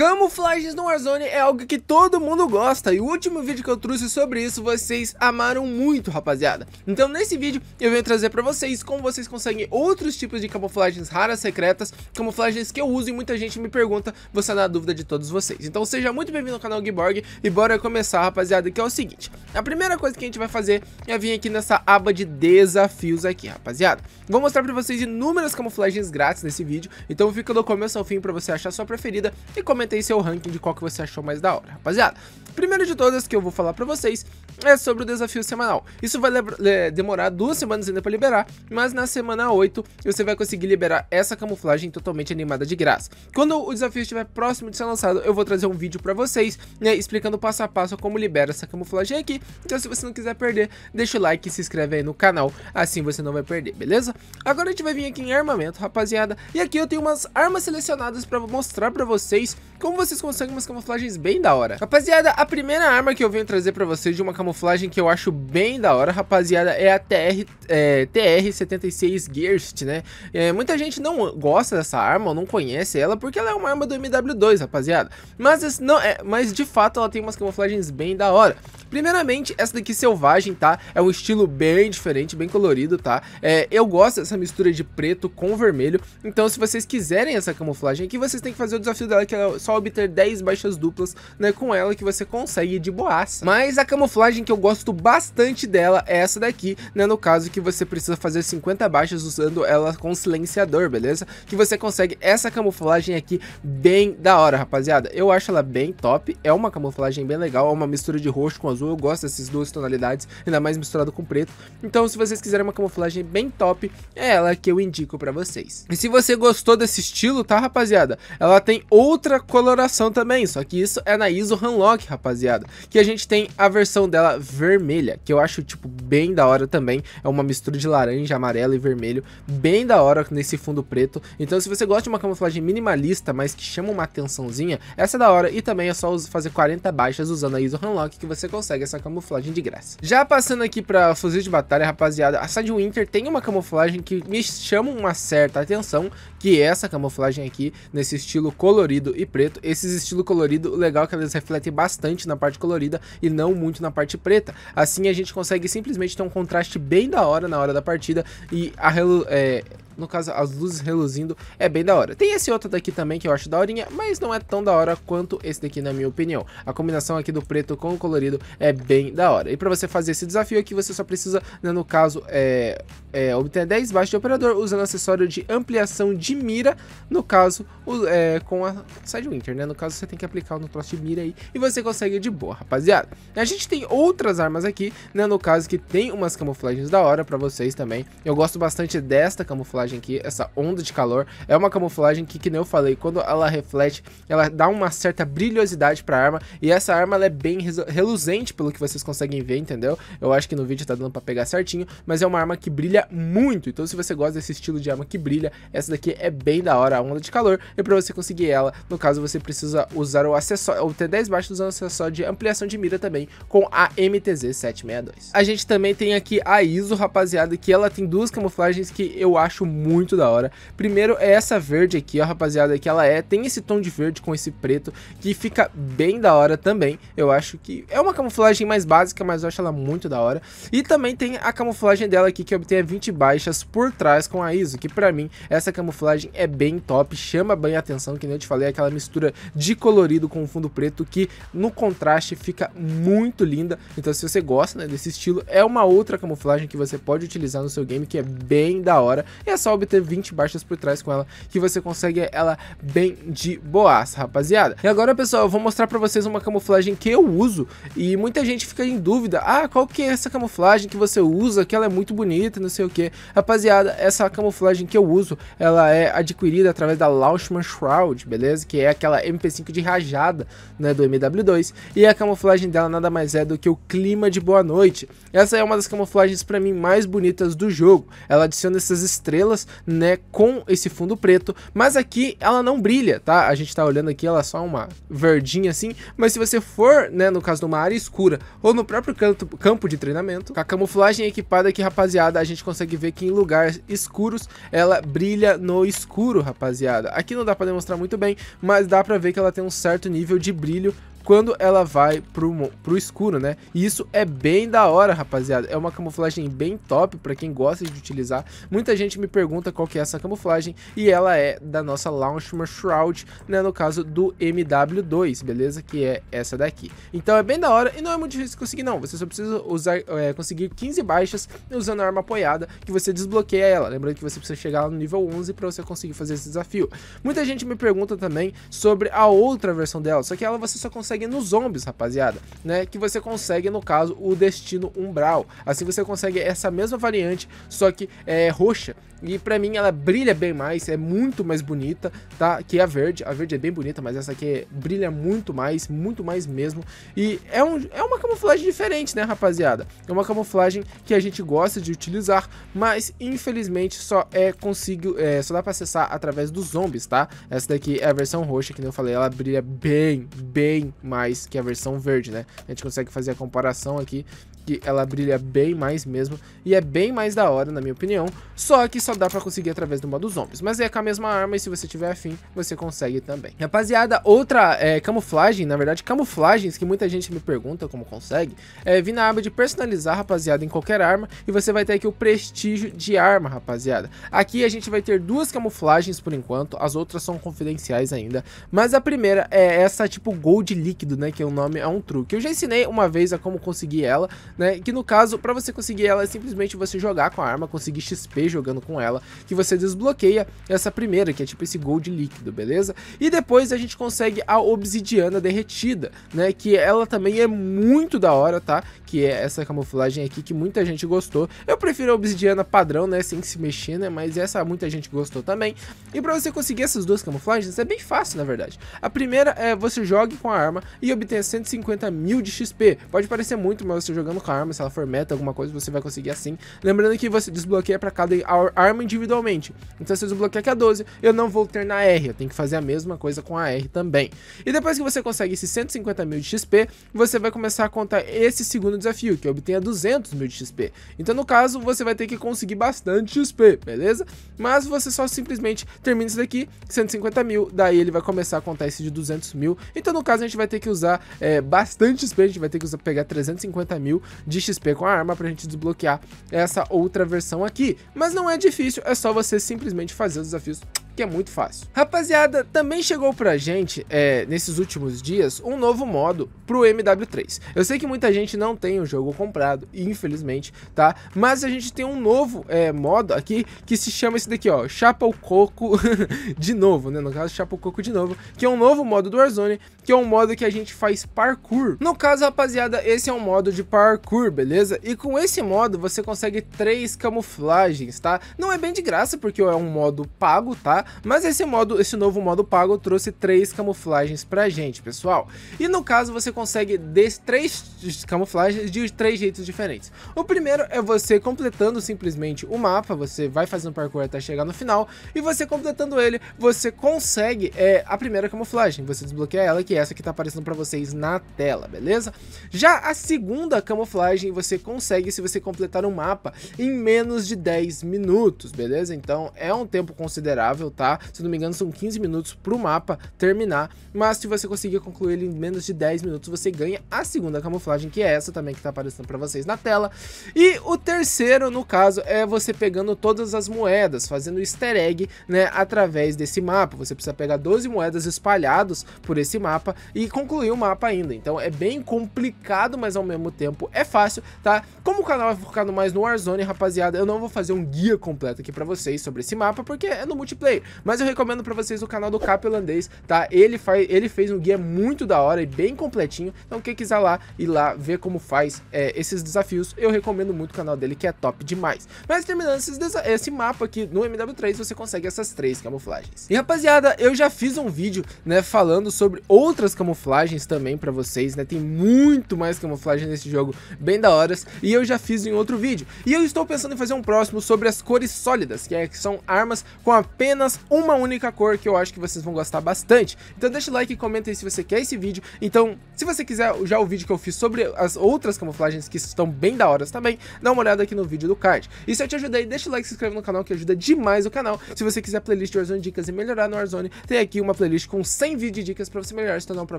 Camuflagens no Warzone é algo que todo mundo gosta e o último vídeo que eu trouxe sobre isso vocês amaram muito, rapaziada. Então nesse vídeo eu venho trazer pra vocês como vocês conseguem outros tipos de camuflagens raras, secretas, camuflagens que eu uso e muita gente me pergunta, vou sanar tá a dúvida de todos vocês. Então seja muito bem-vindo ao canal Giborg e bora começar, rapaziada, que é o seguinte. A primeira coisa que a gente vai fazer é vir aqui nessa aba de desafios aqui, rapaziada. Vou mostrar pra vocês inúmeras camuflagens grátis nesse vídeo, então fica do começo ao fim pra você achar a sua preferida e comenta aí seu ranking de qual que você achou mais da hora, rapaziada. Primeiro de todas que eu vou falar pra vocês é sobre o desafio semanal. Isso vai é, demorar duas semanas ainda para liberar, mas na semana 8 você vai conseguir liberar essa camuflagem totalmente animada de graça. Quando o desafio estiver próximo de ser lançado, eu vou trazer um vídeo para vocês, né, explicando passo a passo como libera essa camuflagem aqui. Então se você não quiser perder, deixa o like e se inscreve aí no canal, assim você não vai perder, beleza? Agora a gente vai vir aqui em armamento, rapaziada, e aqui eu tenho umas armas selecionadas para mostrar para vocês como vocês conseguem umas camuflagens bem da hora. Rapaziada, a primeira arma que eu venho trazer para vocês de uma camuflagem camuflagem que eu acho bem da hora, rapaziada, é a TR, é, TR-76 Gearst, né? É, muita gente não gosta dessa arma, não conhece ela, porque ela é uma arma do MW2, rapaziada. Mas, não, é, mas de fato ela tem umas camuflagens bem da hora. Primeiramente, essa daqui selvagem, tá? É um estilo bem diferente, bem colorido, tá? É, eu gosto dessa mistura de preto com vermelho, então se vocês quiserem essa camuflagem aqui, vocês têm que fazer o desafio dela, que é só obter 10 baixas duplas, né, com ela, que você consegue de boaça. Mas a camuflagem personagem que eu gosto bastante dela é essa daqui, né? No caso que você precisa fazer 50 baixas usando ela com silenciador, beleza? Que você consegue essa camuflagem aqui bem da hora, rapaziada. Eu acho ela bem top, é uma camuflagem bem legal, é uma mistura de roxo com azul, eu gosto dessas duas tonalidades, ainda mais misturado com preto. Então se vocês quiserem uma camuflagem bem top, é ela que eu indico pra vocês. E se você gostou desse estilo, tá rapaziada? Ela tem outra coloração também, só que isso é na ISO Hanlock, rapaziada. Que a gente tem a versão dela vermelha, que eu acho, tipo, bem da hora também. É uma mistura de laranja, amarelo e vermelho, bem da hora nesse fundo preto. Então, se você gosta de uma camuflagem minimalista, mas que chama uma atençãozinha, essa é da hora. E também é só fazer 40 baixas usando a ISO Unlock que você consegue essa camuflagem de graça. Já passando aqui pra fuzil de batalha, rapaziada, a Sidewinter tem uma camuflagem que me chama uma certa atenção, que é essa camuflagem aqui, nesse estilo colorido e preto. Esses estilo colorido, legal é que eles refletem bastante na parte colorida e não muito na parte preta, assim a gente consegue simplesmente ter um contraste bem da hora na hora da partida e a, é, no caso as luzes reluzindo, é bem da hora. Tem esse outro daqui também que eu acho daorinha, mas não é tão da hora quanto esse daqui na minha opinião. A combinação aqui do preto com o colorido é bem da hora. E pra você fazer esse desafio aqui, você só precisa, né, no caso, é, é, obter 10 baixos de operador usando acessório de ampliação de mira, no caso, o, é, com a Sidewinter, né? No caso, você tem que aplicar no troço de mira aí e você consegue de boa, rapaziada. A gente tem outras armas aqui, né, no caso, que tem umas camuflagens da hora pra vocês também. Eu gosto bastante desta camuflagem camuflagem aqui, essa onda de calor, é uma camuflagem que, que nem eu falei, quando ela reflete, ela dá uma certa brilhosidade pra arma, e essa arma ela é bem reluzente pelo que vocês conseguem ver, entendeu? Eu acho que no vídeo tá dando pra pegar certinho, mas é uma arma que brilha muito, então se você gosta desse estilo de arma que brilha, essa daqui é bem da hora, a onda de calor, e pra você conseguir ela, no caso você precisa usar o acessório, o T10 baixo usando o acessório de ampliação de mira também, com a MTZ-762. A gente também tem aqui a ISO, rapaziada, que ela tem duas camuflagens que eu acho muito da hora. Primeiro é essa verde aqui, ó, rapaziada, que ela é, tem esse tom de verde com esse preto, que fica bem da hora também. Eu acho que é uma camuflagem mais básica, mas eu acho ela muito da hora. E também tem a camuflagem dela aqui, que obtém 20 baixas por trás com a ISO, que pra mim, essa camuflagem é bem top, chama bem a atenção, que nem eu te falei, aquela mistura de colorido com fundo preto, que no contraste fica muito linda. Então se você gosta né, desse estilo, é uma outra camuflagem que você pode utilizar no seu game, que é bem da hora. E só obter 20 baixas por trás com ela, que você consegue ela bem de boas, rapaziada. E agora, pessoal, eu vou mostrar pra vocês uma camuflagem que eu uso, e muita gente fica em dúvida, ah, qual que é essa camuflagem que você usa, que ela é muito bonita, não sei o que. Rapaziada, essa camuflagem que eu uso, ela é adquirida através da Launchman Shroud, beleza? Que é aquela MP5 de rajada, né, do MW2, e a camuflagem dela nada mais é do que o clima de boa noite. Essa é uma das camuflagens pra mim mais bonitas do jogo, ela adiciona essas estrelas estrelas, né, com esse fundo preto, mas aqui ela não brilha, tá? A gente tá olhando aqui, ela é só uma verdinha assim, mas se você for, né, no caso de uma área escura ou no próprio canto, campo de treinamento, com a camuflagem equipada aqui, rapaziada, a gente consegue ver que em lugares escuros ela brilha no escuro, rapaziada. Aqui não dá pra demonstrar muito bem, mas dá pra ver que ela tem um certo nível de brilho quando ela vai pro, pro escuro, né? E isso é bem da hora, rapaziada. É uma camuflagem bem top para quem gosta de utilizar. Muita gente me pergunta qual que é essa camuflagem e ela é da nossa Launchman Shroud, né? No caso do MW2, beleza? Que é essa daqui. Então é bem da hora e não é muito difícil conseguir, não. Você só precisa usar, é, conseguir 15 baixas usando a arma apoiada que você desbloqueia ela. Lembrando que você precisa chegar no nível 11 para você conseguir fazer esse desafio. Muita gente me pergunta também sobre a outra versão dela, só que ela você só consegue consegue nos zombies, rapaziada, né? Que você consegue, no caso, o destino umbral. Assim você consegue essa mesma variante, só que é roxa, e pra mim ela brilha bem mais, é muito mais bonita, tá? Que a verde. A verde é bem bonita, mas essa aqui é, brilha muito mais, muito mais mesmo. E é, um, é uma camuflagem diferente, né, rapaziada? É uma camuflagem que a gente gosta de utilizar, mas infelizmente só é consigo, é, só dá pra acessar através dos zombies, tá? Essa daqui é a versão roxa, que nem eu falei, ela brilha bem, bem mais que a versão verde, né? A gente consegue fazer a comparação aqui que ela brilha bem mais mesmo e é bem mais da hora, na minha opinião, só que só dá pra conseguir através do modo zombies, mas é com a mesma arma e se você tiver afim, você consegue também. Rapaziada, outra é, camuflagem, na verdade camuflagens que muita gente me pergunta como consegue, é vir na aba de personalizar, rapaziada, em qualquer arma e você vai ter aqui o prestígio de arma, rapaziada. Aqui a gente vai ter duas camuflagens por enquanto, as outras são confidenciais ainda, mas a primeira é essa tipo gold líquido, né, que é o nome é um truque. Eu já ensinei uma vez a como conseguir ela, né? Que no caso, para você conseguir ela, é simplesmente você jogar com a arma, conseguir XP jogando com ela, que você desbloqueia essa primeira, que é tipo esse gold líquido, beleza? E depois a gente consegue a obsidiana derretida, né? Que ela também é muito da hora, tá? Que é essa camuflagem aqui que muita gente gostou. Eu prefiro a obsidiana padrão, né? Sem se mexer, né? Mas essa muita gente gostou também. E para você conseguir essas duas camuflagens, é bem fácil, na verdade. A primeira é você jogue com a arma e obtenha 150 mil de XP. Pode parecer muito, mas você jogando com arma, se ela for meta, alguma coisa, você vai conseguir assim. Lembrando que você desbloqueia para cada arma individualmente. Então se eu desbloquear com a 12, eu não vou ter na R, eu tenho que fazer a mesma coisa com a R também. E depois que você consegue esses 150 mil de XP, você vai começar a contar esse segundo desafio, que obtenha 200 mil de XP. Então no caso, você vai ter que conseguir bastante XP, beleza? Mas você só simplesmente termina isso daqui, 150 mil, daí ele vai começar a contar esse de 200 mil. Então no caso a gente vai ter que usar é, bastante XP, a gente vai ter que usar, pegar 350 mil de XP com a arma pra gente desbloquear essa outra versão aqui. Mas não é difícil, é só você simplesmente fazer os desafios que é muito fácil. Rapaziada, também chegou pra gente, é, nesses últimos dias, um novo modo pro MW3. Eu sei que muita gente não tem o jogo comprado, infelizmente, tá? Mas a gente tem um novo é, modo aqui que se chama esse daqui, ó, Chapa o Coco de novo, né? No caso, Chapa o Coco de novo, que é um novo modo do Warzone, que é um modo que a gente faz parkour. No caso, rapaziada, esse é um modo de parkour, beleza? E com esse modo, você consegue três camuflagens, tá? Não é bem de graça, porque é um modo pago, tá? Mas esse modo, esse novo modo pago trouxe três camuflagens pra gente, pessoal. E no caso você consegue três camuflagens de três jeitos diferentes. O primeiro é você completando simplesmente o mapa, você vai fazendo parkour até chegar no final, e você completando ele, você consegue é, a primeira camuflagem, você desbloqueia ela, que é essa que tá aparecendo pra vocês na tela, beleza? Já a segunda camuflagem você consegue se você completar o um mapa em menos de 10 minutos, beleza? Então é um tempo considerável, tá? Se não me engano, são 15 minutos pro mapa terminar, mas se você conseguir concluir ele em menos de 10 minutos, você ganha a segunda camuflagem, que é essa também que tá aparecendo para vocês na tela. E o terceiro, no caso, é você pegando todas as moedas, fazendo easter egg, né, através desse mapa. Você precisa pegar 12 moedas espalhadas por esse mapa e concluir o mapa ainda. Então é bem complicado, mas ao mesmo tempo é fácil, tá? Como o canal é focado mais no Warzone, rapaziada, eu não vou fazer um guia completo aqui para vocês sobre esse mapa, porque é no multiplayer. Mas eu recomendo para vocês o canal do Capelandês, tá? Ele, faz, ele fez um guia muito da hora e bem completinho. Então quem quiser lá ir lá ver como faz é, esses desafios, eu recomendo muito o canal dele, que é top demais. Mas terminando esse mapa aqui no MW3, você consegue essas três camuflagens. E rapaziada, eu já fiz um vídeo, né, falando sobre outras camuflagens também para vocês, né? Tem muito mais camuflagem nesse jogo, bem da hora e eu já fiz em outro vídeo. E eu estou pensando em fazer um próximo sobre as cores sólidas, que, é, que são armas com apenas apenas uma única cor que eu acho que vocês vão gostar bastante. Então deixa o like e comenta aí se você quer esse vídeo. Então, se você quiser já o vídeo que eu fiz sobre as outras camuflagens que estão bem da horas também, dá uma olhada aqui no vídeo do card. E se eu te ajudei, deixa o like e se inscreve no canal que ajuda demais o canal. Se você quiser playlist de Warzone Dicas e melhorar no Warzone, tem aqui uma playlist com 100 vídeos e dicas pra você melhorar se tornar um pro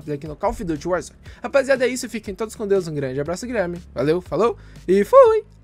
player aqui no Call of Duty Warzone. Rapaziada, é isso. Fiquem todos com Deus. Um grande abraço, Guilherme. Valeu, falou e fui!